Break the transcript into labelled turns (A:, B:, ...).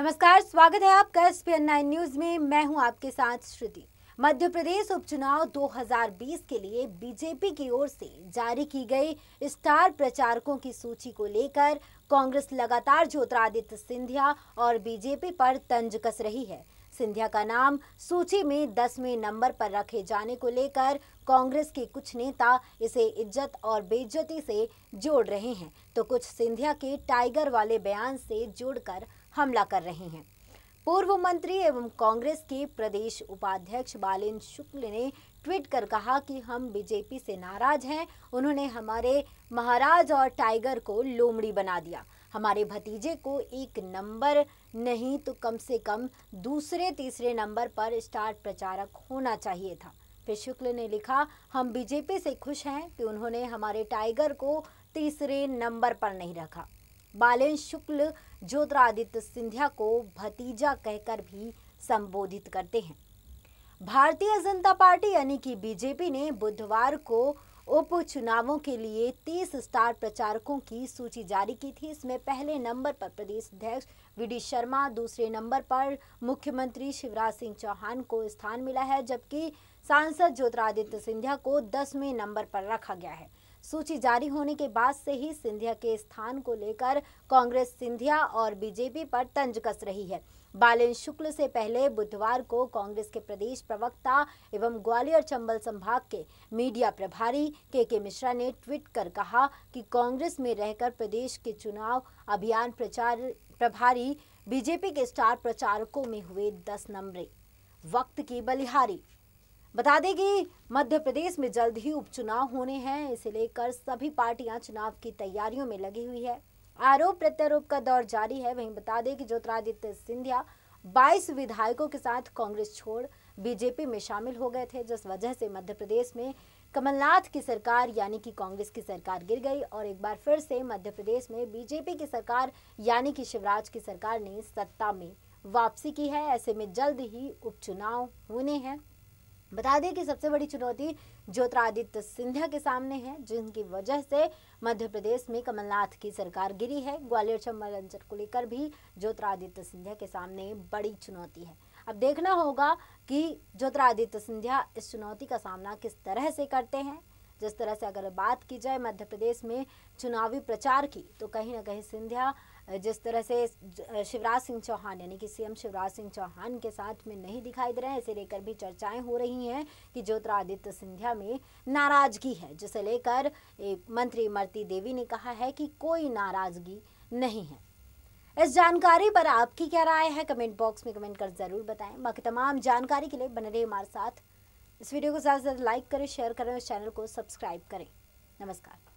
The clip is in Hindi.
A: नमस्कार स्वागत है आपका एस पी नाइन न्यूज में मैं हूं आपके साथ श्रुति मध्य प्रदेश उपचुनाव 2020 के लिए बीजेपी की ओर से जारी की गई स्टार प्रचारकों की सूची को लेकर कांग्रेस लगातार ज्योतिरादित्य सिंधिया और बीजेपी पर तंज कस रही है सिंधिया का नाम सूची में दसवें नंबर पर रखे जाने को लेकर कांग्रेस के कुछ नेता इसे इज्जत और बेइज्जती से जोड़ रहे हैं तो कुछ सिंधिया के टाइगर वाले बयान से जोड़कर हमला कर रहे हैं पूर्व मंत्री एवं कांग्रेस के प्रदेश उपाध्यक्ष बालेन शुक्ल ने ट्वीट कर कहा कि हम बीजेपी से नाराज हैं उन्होंने हमारे महाराज और टाइगर को लोमड़ी बना दिया हमारे भतीजे को एक नंबर नहीं तो कम से कम दूसरे तीसरे नंबर पर स्टार प्रचारक होना चाहिए था फिर शुक्ल ने लिखा हम बीजेपी से खुश हैं कि उन्होंने हमारे टाइगर को तीसरे नंबर पर नहीं रखा बालेन शुक्ल ज्योतिरादित्य सिंधिया को भतीजा कहकर भी संबोधित करते हैं भारतीय जनता पार्टी यानी कि बीजेपी ने बुधवार को उपचुनावों के लिए तीस स्टार प्रचारकों की सूची जारी की थी इसमें पहले नंबर पर प्रदेश अध्यक्ष वी शर्मा दूसरे नंबर पर मुख्यमंत्री शिवराज सिंह चौहान को स्थान मिला है जबकि सांसद ज्योतिरादित्य सिंधिया को दसवें नंबर पर रखा गया है सूची जारी होने के बाद से ही सिंधिया के स्थान को लेकर कांग्रेस सिंधिया और बीजेपी पर तंज कस रही है बालेन शुक्ल से पहले बुधवार को कांग्रेस के प्रदेश प्रवक्ता एवं ग्वालियर चंबल संभाग के मीडिया प्रभारी के के मिश्रा ने ट्वीट कर कहा कि कांग्रेस में रहकर प्रदेश के चुनाव अभियान प्रचार प्रभारी बीजेपी के स्टार प्रचारकों में हुए दस नंबरे वक्त की बलिहारी बता दें कि मध्य प्रदेश में जल्द ही उपचुनाव होने हैं इसे लेकर सभी पार्टियां चुनाव की तैयारियों में लगी हुई है आरोप प्रत्यारोप का दौर जारी है वहीं बता दें कि ज्योतिरादित्य सिंधिया 22 विधायकों के साथ कांग्रेस छोड़ बीजेपी में शामिल हो गए थे जिस वजह से मध्य प्रदेश में कमलनाथ की सरकार यानी कि कांग्रेस की सरकार गिर गई और एक बार फिर से मध्य प्रदेश में बीजेपी की सरकार यानी कि शिवराज की सरकार ने सत्ता में वापसी की है ऐसे में जल्द ही उपचुनाव होने हैं बता दें कि सबसे बड़ी चुनौती ज्योतिरादित्य सिंधिया के सामने है जिनकी वजह से मध्य प्रदेश में कमलनाथ की सरकार गिरी है ग्वालियर चंबल अंचल को लेकर भी ज्योतिरादित्य सिंधिया के सामने बड़ी चुनौती है अब देखना होगा कि ज्योतिरादित्य सिंधिया इस चुनौती का सामना किस तरह से करते हैं जिस तरह से अगर बात की जाए मध्य प्रदेश में चुनावी प्रचार की तो कहीं ना कहीं सिंधिया जिस तरह से शिवराज सिंह चौहान यानी कि सीएम शिवराज सिंह चौहान के साथ में नहीं दिखाई दे रहे हैं इसे लेकर भी चर्चाएं हो रही हैं कि ज्योतिरादित्य सिंधिया में नाराजगी है जिसे लेकर मंत्री इमरती देवी ने कहा है कि कोई नाराजगी नहीं है इस जानकारी पर आपकी क्या राय है कमेंट बॉक्स में कमेंट कर जरूर बताएं बाकी तमाम जानकारी के लिए बने रहे हमारे साथ इस वीडियो को ज़्यादा से ज़्यादा लाइक करें शेयर करें और चैनल को सब्सक्राइब करें नमस्कार